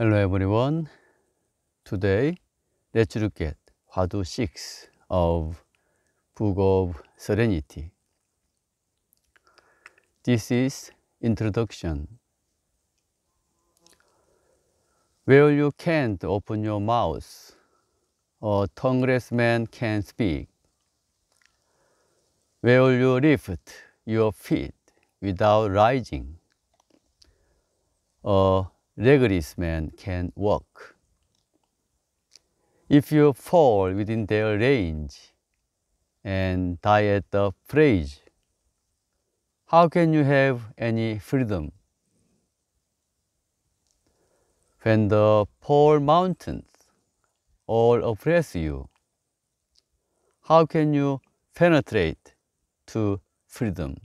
Hello everyone. Today, let's look at h a 6 of Book of Serenity. This is introduction. Where you can't open your mouth, a tongueless man can speak. Where you lift your feet without rising, a rigorous men can walk. If you fall within their range and die at the phrase, how can you have any freedom? When the poor mountains all oppress you, how can you penetrate to freedom?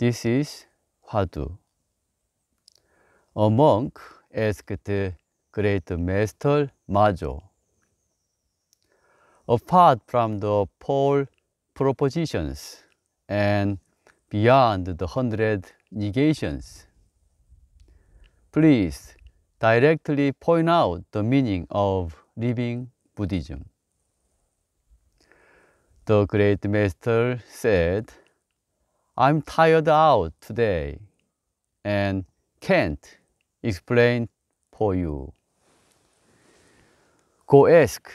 This is 화두. A monk asked the great master Majo. Apart from the four propositions and beyond the hundred negations, please directly point out the meaning of living Buddhism. The great master said, I'm tired out today and can't explain for you. Go ask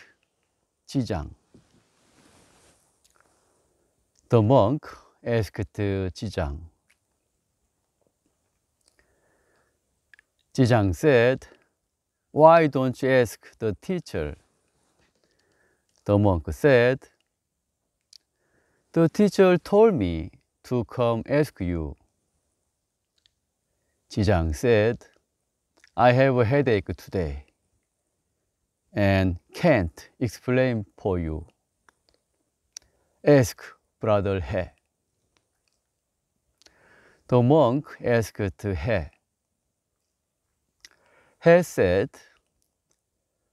Jijang. The monk asked Jijang. Jijang said, Why don't you ask the teacher? The monk said, The teacher told me to come ask you. Jijang said, I have a headache today and can't explain for you. Ask brother He. The monk asked He. He said,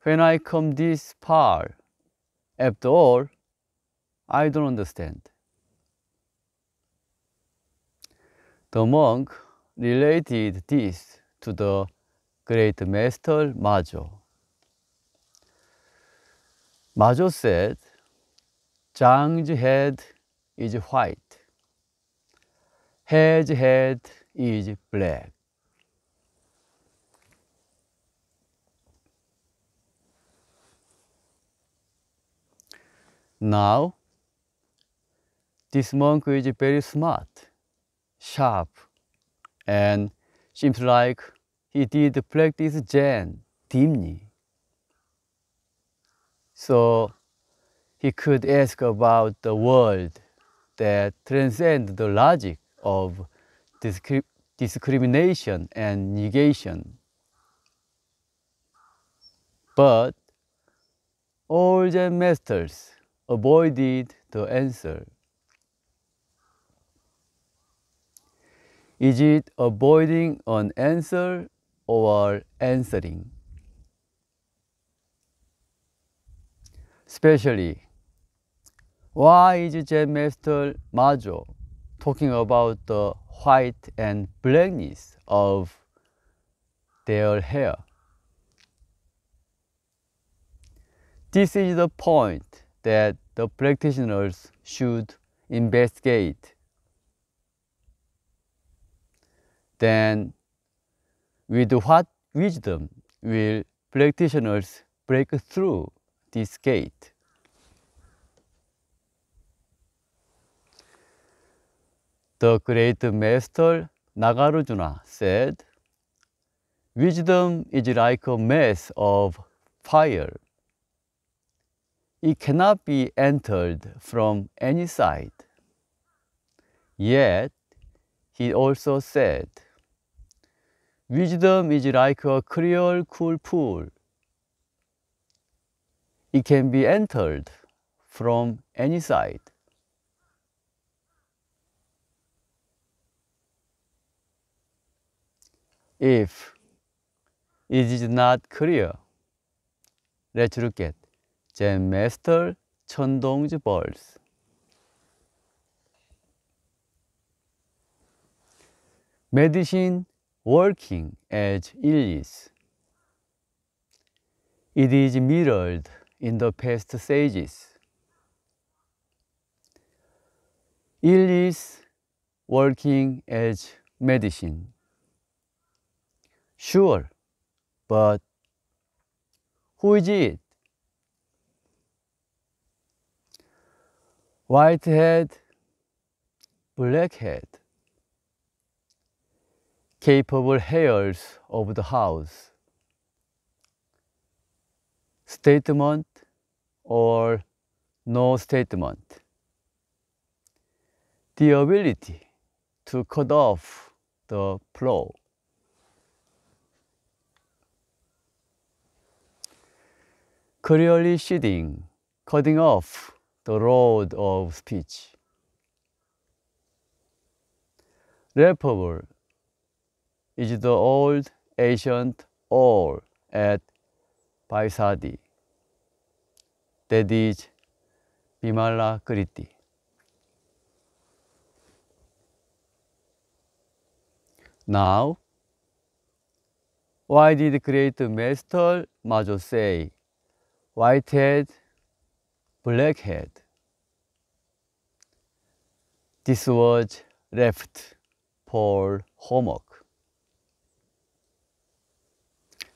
When I come this far, after all, I don't understand. The monk related this to the great master Majo. Majo said, Zhang's head is white. He's head is black. Now, this monk is very smart. sharp and seems like he did practice Zen deeply, So he could ask about the world that transcends the logic of discri discrimination and negation. But all Zen masters avoided the answer. Is it avoiding an answer or answering? Especially, why is Zen Master Majo talking about the white and blackness of their hair? This is the point that the practitioners should investigate then with what wisdom will practitioners break through this gate? The great master Nagarjuna said, Wisdom is like a mass of fire. It cannot be entered from any side. Yet, he also said, Wisdom is like a clear, cool pool. It can be entered from any side. If it is not clear, let's look at Zen Master Chondong's balls. Medicine working as it is. It is mirrored in the past sages. It is working as medicine. Sure, but who is it? Whitehead, blackhead, capable heirs of the house. Statement or no statement. The ability to cut off the flow. Clearly shedding, cutting off the road of speech. Rappable is the old ancient all at Paisadi. That is Bimala Kriti. Now, why did great master Majo say, white head, black head? This was left for homework.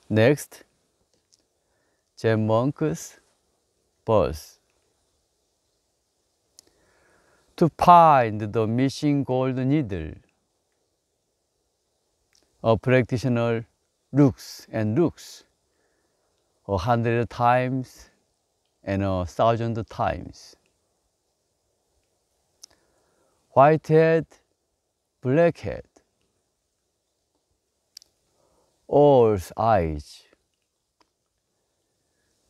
Next, J-Monk's birth. To find the missing gold needle, a practitioner looks and looks a hundred times and a thousand times. White head, black head, All's eyes.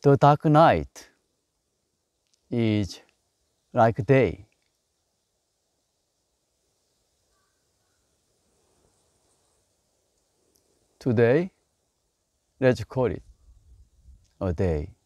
The dark night is like day. Today, let's call it a day.